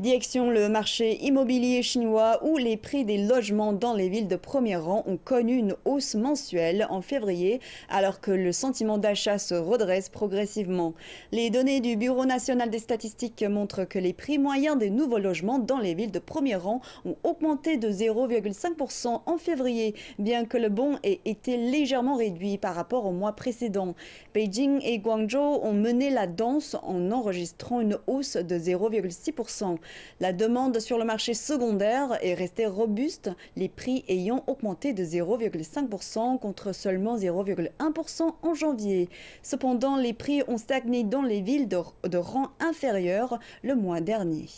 Direction le marché immobilier chinois où les prix des logements dans les villes de premier rang ont connu une hausse mensuelle en février alors que le sentiment d'achat se redresse progressivement. Les données du Bureau national des statistiques montrent que les prix moyens des nouveaux logements dans les villes de premier rang ont augmenté de 0,5% en février, bien que le bon ait été légèrement réduit par rapport au mois précédent. Beijing et Guangzhou ont mené la danse en enregistrant une hausse de 0,6%. La demande sur le marché secondaire est restée robuste, les prix ayant augmenté de 0,5% contre seulement 0,1% en janvier. Cependant, les prix ont stagné dans les villes de, rang inférieur le mois dernier.